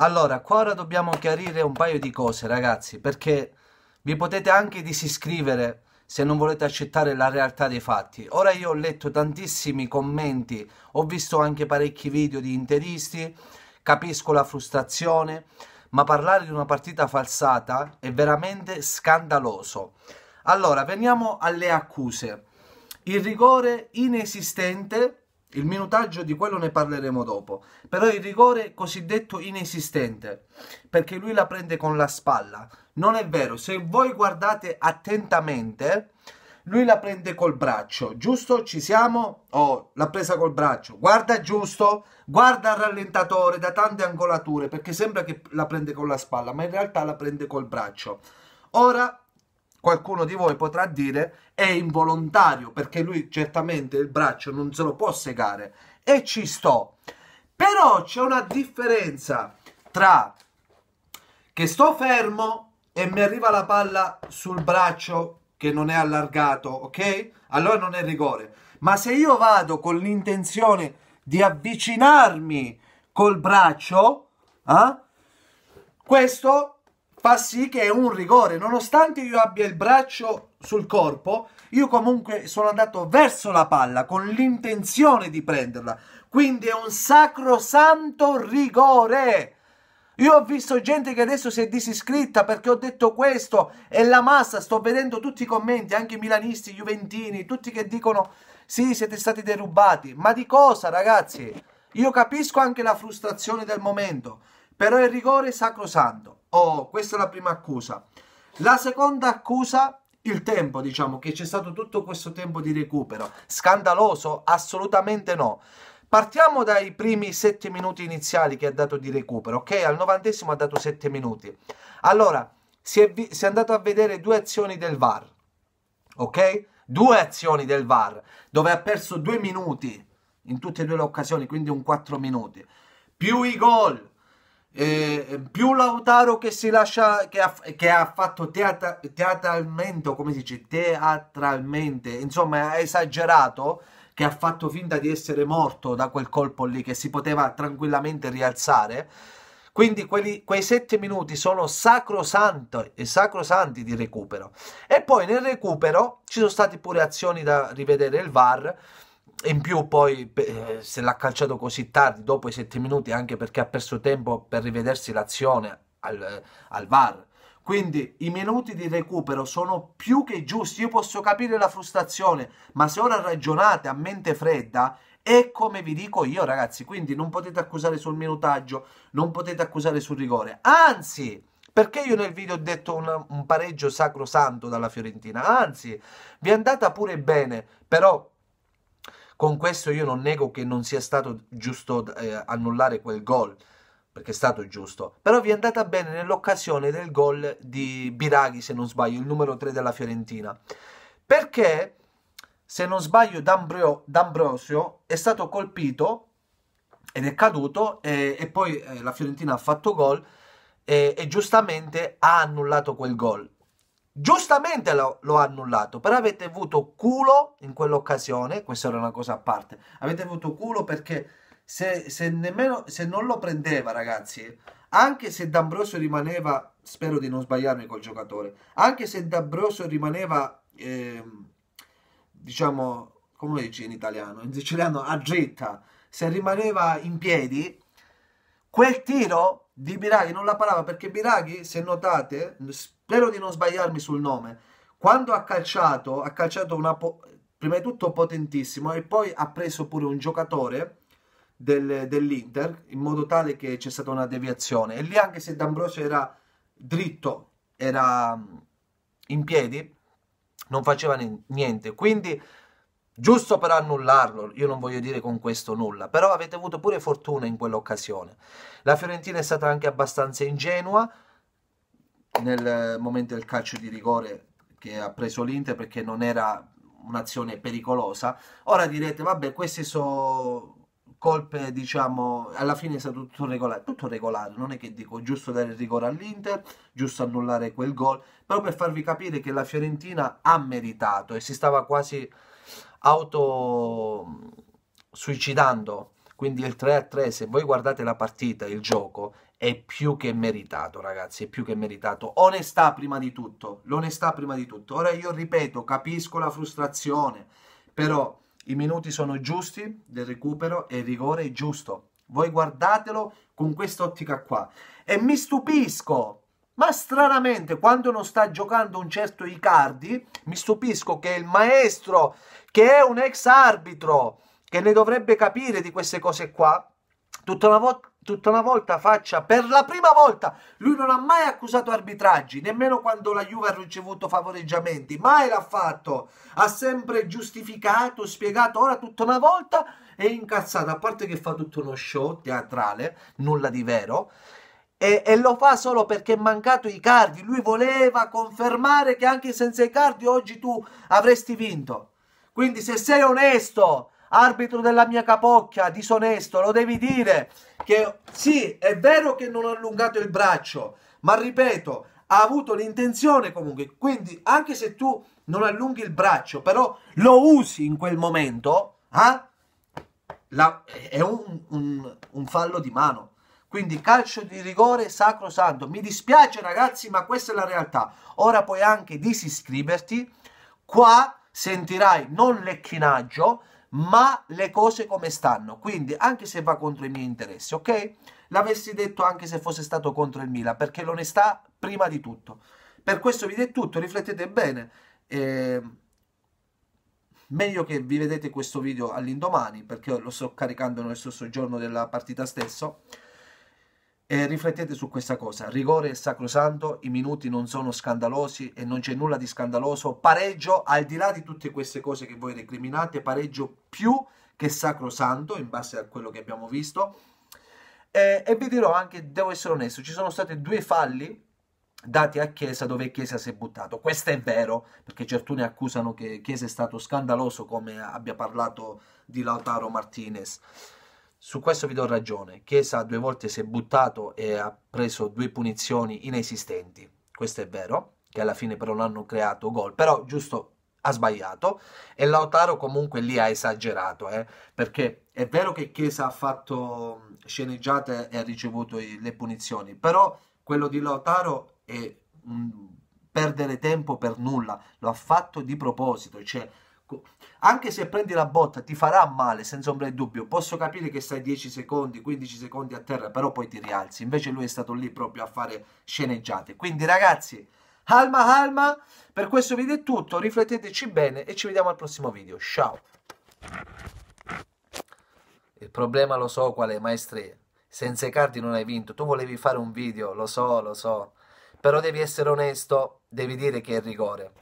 Allora, qua ora dobbiamo chiarire un paio di cose, ragazzi, perché vi potete anche disiscrivere se non volete accettare la realtà dei fatti. Ora io ho letto tantissimi commenti, ho visto anche parecchi video di interisti, capisco la frustrazione, ma parlare di una partita falsata è veramente scandaloso. Allora, veniamo alle accuse. Il rigore inesistente il minutaggio di quello ne parleremo dopo. Però il rigore cosiddetto inesistente, perché lui la prende con la spalla. Non è vero, se voi guardate attentamente, lui la prende col braccio, giusto? Ci siamo? Oh, l'ha presa col braccio. Guarda giusto, guarda il rallentatore da tante angolature, perché sembra che la prende con la spalla, ma in realtà la prende col braccio. Ora qualcuno di voi potrà dire è involontario perché lui certamente il braccio non se lo può segare e ci sto però c'è una differenza tra che sto fermo e mi arriva la palla sul braccio che non è allargato ok allora non è rigore ma se io vado con l'intenzione di avvicinarmi col braccio eh, questo fa sì che è un rigore. Nonostante io abbia il braccio sul corpo, io comunque sono andato verso la palla con l'intenzione di prenderla. Quindi è un sacrosanto rigore. Io ho visto gente che adesso si è disiscritta perché ho detto questo e la massa, sto vedendo tutti i commenti, anche i milanisti, i juventini, tutti che dicono sì, siete stati derubati. Ma di cosa, ragazzi? Io capisco anche la frustrazione del momento però il rigore è sacrosanto. Oh, questa è la prima accusa. La seconda accusa, il tempo, diciamo, che c'è stato tutto questo tempo di recupero. Scandaloso? Assolutamente no. Partiamo dai primi 7 minuti iniziali che ha dato di recupero, ok? Al novantesimo ha dato 7 minuti. Allora, si è, si è andato a vedere due azioni del VAR, ok? Due azioni del VAR, dove ha perso due minuti in tutte e due le occasioni, quindi un 4 minuti. Più i gol, eh, più Lautaro che si lascia che ha, che ha fatto teatra, teatralmente come si dice teatralmente insomma ha esagerato che ha fatto finta di essere morto da quel colpo lì che si poteva tranquillamente rialzare quindi quelli, quei sette minuti sono sacrosanti e sacrosanti di recupero e poi nel recupero ci sono state pure azioni da rivedere il VAR in più poi eh, se l'ha calciato così tardi, dopo i 7 minuti, anche perché ha perso tempo per rivedersi l'azione al, al VAR. Quindi i minuti di recupero sono più che giusti, io posso capire la frustrazione, ma se ora ragionate a mente fredda è come vi dico io ragazzi, quindi non potete accusare sul minutaggio, non potete accusare sul rigore, anzi perché io nel video ho detto un, un pareggio sacrosanto dalla Fiorentina, anzi vi è andata pure bene, però con questo io non nego che non sia stato giusto eh, annullare quel gol, perché è stato giusto, però vi è andata bene nell'occasione del gol di Biraghi, se non sbaglio, il numero 3 della Fiorentina. Perché, se non sbaglio, D'Ambro- D'Ambrosio è stato colpito ed è caduto e, e poi eh, la Fiorentina ha fatto gol e, e giustamente ha annullato quel gol giustamente lo, lo, ha annullato, però avete avuto culo in quell'occasione, questa era una cosa a parte, avete avuto culo perché se, se, nemmeno, se non lo prendeva ragazzi, anche se D'Ambrosio rimaneva, spero di non sbagliarmi col giocatore, anche se D'Ambrosio rimaneva, eh, diciamo, come dici in italiano, in siciliano, a dritta, se rimaneva in piedi, Quel tiro di Biraghi non la parava perché Biraghi, se notate, spero di non sbagliarmi sul nome, quando ha calciato, ha calciato una prima di tutto potentissimo e poi ha preso pure un giocatore del, dell'Inter in modo tale che c'è stata una deviazione. E lì anche se D'Ambrosio era dritto, era mm, in piedi, non faceva niente. Quindi giusto per annullarlo, io non voglio dire con questo nulla, però avete avuto pure fortuna in quell'occasione. La Fiorentina è stata anche abbastanza ingenua nel momento del calcio di rigore che ha preso l'Inter perché non era un'azione pericolosa. Ora direte, vabbè, queste sono colpe, diciamo, alla fine è stato tutto regolare, tutto regolare, non è che dico giusto dare il rigore all'Inter, giusto annullare quel gol, però per farvi capire che la Fiorentina ha meritato e si stava quasi autosuicidando. Mm, Quindi il 3 a 3, se voi guardate la partita, il gioco, è più che meritato, ragazzi, è più che meritato. Onestà prima di tutto, l'onestà prima di tutto. Ora io ripeto, capisco la frustrazione, però i minuti sono giusti del recupero e il rigore è giusto. Voi guardatelo con quest'ottica qua. E mi stupisco ma stranamente quando non sta giocando un certo Icardi, mi stupisco che il maestro, che è un ex arbitro, che ne dovrebbe capire di queste cose qua, tutta una volta tutta una volta faccia per la prima volta lui non ha mai accusato arbitraggi nemmeno quando la Juve ha ricevuto favoreggiamenti mai l'ha fatto ha sempre giustificato spiegato ora tutta una volta è incazzato a parte che fa tutto uno show teatrale nulla di vero e, e, lo fa solo perché è mancato i cardi. Lui voleva confermare che anche senza i cardi oggi tu avresti vinto. Quindi se sei onesto, arbitro della mia capocchia, disonesto, lo devi dire che sì, è vero che non ha allungato il braccio, ma ripeto, ha avuto l'intenzione comunque. Quindi anche se tu non allunghi il braccio, però lo usi in quel momento, eh? La, è un, un, un fallo di mano. Quindi calcio di rigore sacrosanto. Mi dispiace ragazzi, ma questa è la realtà. Ora puoi anche disiscriverti. Qua sentirai non lecchinaggio, ma le cose come stanno. Quindi anche se va contro i miei interessi, ok? L'avessi detto anche se fosse stato contro il Milan, perché l'onestà prima di tutto. Per questo video è tutto, riflettete bene. Eh, meglio che vi vedete questo video all'indomani, perché lo sto caricando nel stesso giorno della partita stesso. E riflettete su questa cosa, il rigore è sacrosanto, i minuti non sono scandalosi e non c'è nulla di scandaloso, pareggio al di là di tutte queste cose che voi recriminate, pareggio più che sacrosanto in base a quello che abbiamo visto. E, e vi dirò anche, devo essere onesto, ci sono stati due falli dati a Chiesa dove Chiesa si è buttato. Questo è vero, perché certuni accusano che Chiesa è stato scandaloso come abbia parlato di Lautaro Martinez. Su questo vi do ragione. Chiesa due volte si è buttato e ha preso due punizioni inesistenti. Questo è vero, che alla fine però non hanno creato gol. Però giusto ha sbagliato e Lautaro comunque lì ha esagerato eh? perché è vero che Chiesa ha fatto sceneggiate e ha ricevuto le punizioni però quello di Lautaro è mh, perdere tempo per nulla lo ha fatto di proposito cioè Ecco. anche se prendi la botta ti farà male, senza ombra di dubbio. Posso capire che stai 10 secondi, 15 secondi a terra, però poi ti rialzi. Invece lui è stato lì proprio a fare sceneggiate. Quindi ragazzi, calma calma, per questo video è tutto, rifletteteci bene e ci vediamo al prossimo video. Ciao! Il problema lo so qual è, maestre. Senza i cardi non hai vinto. Tu volevi fare un video, lo so, lo so. Però devi essere onesto, devi dire che è il rigore.